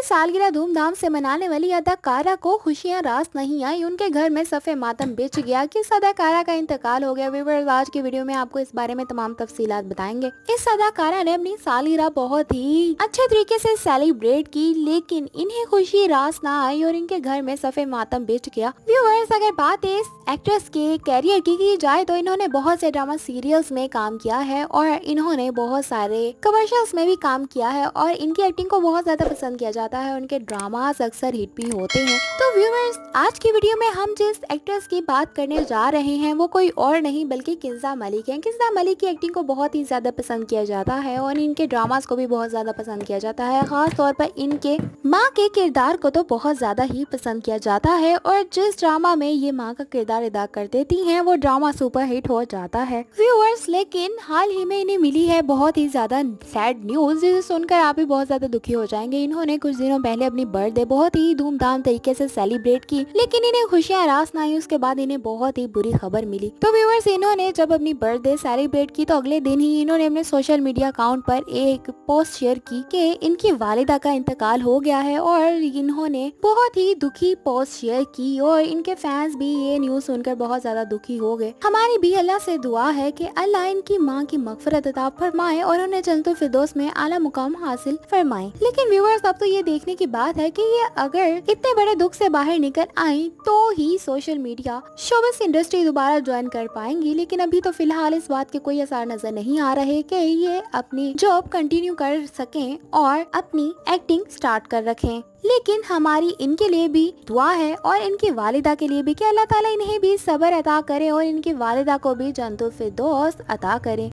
की सालगिरह धूमधाम से मनाने वाली अदाकारा को खुशियां रास नहीं आई उनके घर में सफ़े मातम बेच गया कि अदाकारा का इंतकाल हो गया व्यूवर्स आज की वीडियो में आपको इस बारे में तमाम तफसीलात बताएंगे इस अदाकारा ने अपनी सालगिरह बहुत ही अच्छे तरीके से सेलिब्रेट की लेकिन इन्हें खुशी रास ना आई और इनके घर में सफ़े मातम बेच गया व्यूवर्स अगर बात इस एक्ट्रेस के कैरियर की की जाए तो इन्होंने बहुत से ड्रामा सीरियल्स में काम किया है और इन्होंने बहुत सारे कमर्शियल्स में भी काम किया है और इनकी एक्टिंग को बहुत ज्यादा पसंद किया जाता पता है उनके ड्रामास अक्सर हिट भी होते हैं तो व्यूवर्स आज की वीडियो में हम जिस एक्ट्रेस की बात करने जा रहे हैं वो कोई और नहीं बल्कि किंजा मलिक हैं किंजा मलिक की एक्टिंग को बहुत ही ज़्यादा पसंद किया जाता है और इनके ड्रामास को भी बहुत ज़्यादा पसंद किया जाता है खास तौर पर इनके माँ के किरदार को तो बहुत ज़्यादा ही पसंद किया जाता है और जिस ड्रामा में ये माँ का किरदार अदा कर देती है वो ड्रामा सुपर हिट हो जाता है व्यूअर्स लेकिन हाल ही में इन्हें मिली है बहुत ही ज़्यादा सैड न्यूज़ जिसे सुनकर आप भी बहुत ज़्यादा दुखी हो जाएंगे इन्होंने कुछ दिनों पहले अपनी बर्थडे बहुत ही धूमधाम तरीके से सेलिब्रेट की लेकिन इन्हें खुशियाँ रास ना आई उसके बाद इन्हें बहुत ही बुरी खबर मिली तो व्यूवर्स इन्होंने जब अपनी बर्थडे सेलिब्रेट की तो अगले दिन ही इन्होंने अपने सोशल मीडिया अकाउंट पर एक पोस्ट शेयर की कि इनकी वालिदा का इंतकाल हो गया है और इन्होंने बहुत ही दुखी पोस्ट शेयर की और इनके फैंस भी ये न्यूज सुनकर बहुत ज्यादा दुखी हो गए हमारी भी अल्लाह से दुआ है की अल्लाह इनकी माँ की मकफरत फरमाए और उन्हें जंतु फिदोस में आला मुकाम हासिल फरमाए लेकिन व्यूवर्स अब तो ये देखने की बात है कि ये अगर इतने बड़े दुख से बाहर निकल आई तो ही सोशल मीडिया शोबस इंडस्ट्री दोबारा ज्वाइन कर पाएंगी लेकिन अभी तो फिलहाल इस बात के कोई आसार नजर नहीं आ रहे कि ये अपनी जॉब कंटिन्यू कर सकें और अपनी एक्टिंग स्टार्ट कर रखें लेकिन हमारी इनके लिए भी दुआ है और इनकी वालिदा के लिए भी कि अल्लाह ताला इन्हें भी सबर अता करे और इनकी वालिदा को भी जंतु फिर दोस्त अता करे